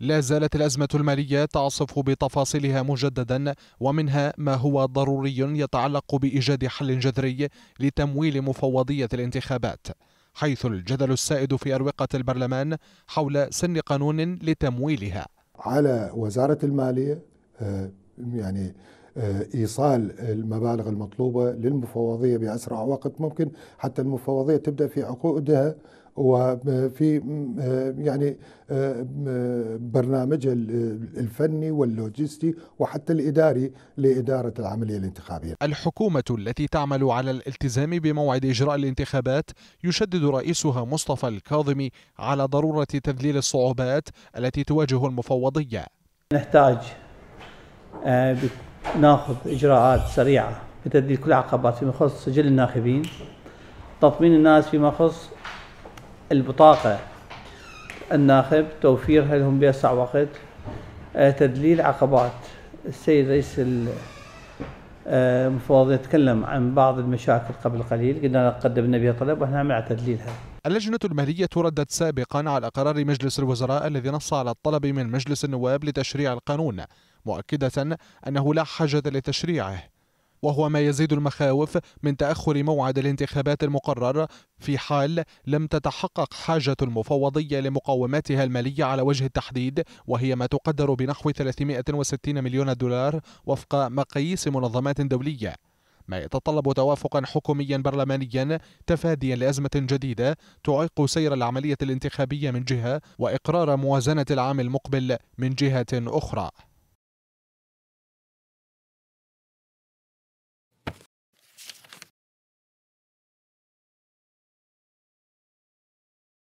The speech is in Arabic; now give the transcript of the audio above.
لا زالت الأزمة المالية تعصف بتفاصيلها مجددا ومنها ما هو ضروري يتعلق بإيجاد حل جذري لتمويل مفوضية الانتخابات حيث الجدل السائد في أروقة البرلمان حول سن قانون لتمويلها على وزارة المالية آه، يعني آه، ايصال المبالغ المطلوبه للمفوضيه باسرع وقت ممكن حتى المفوضيه تبدا في عقودها وفي آه، يعني آه، برنامجها الفني واللوجستي وحتى الإداري لإدارة العملية الانتخابية الحكومة التي تعمل على الالتزام بموعد إجراء الانتخابات يشدد رئيسها مصطفى الكاظمي على ضرورة تذليل الصعوبات التي تواجه المفوضية نحتاج آه، ناخذ إجراءات سريعة بتذليل كل عقبات فيما يخص سجل الناخبين تطمين الناس فيما يخص البطاقة الناخب توفير لهم هم بيسع وقت آه، تدليل عقبات السيد رئيس المفوض آه، يتكلم عن بعض المشاكل قبل قليل قلنا قدمنا بها طلب ونحن نعمل تدليلها اللجنة المالية ردت سابقا على قرار مجلس الوزراء الذي نص على الطلب من مجلس النواب لتشريع القانون مؤكدة أنه لا حاجة لتشريعه وهو ما يزيد المخاوف من تأخر موعد الانتخابات المقرر في حال لم تتحقق حاجة المفوضية لمقاوماتها المالية على وجه التحديد وهي ما تقدر بنحو 360 مليون دولار وفق مقاييس منظمات دولية ما يتطلب توافقا حكوميا برلمانيا تفاديا لأزمة جديدة تعيق سير العملية الانتخابية من جهة وإقرار موازنة العام المقبل من جهة أخرى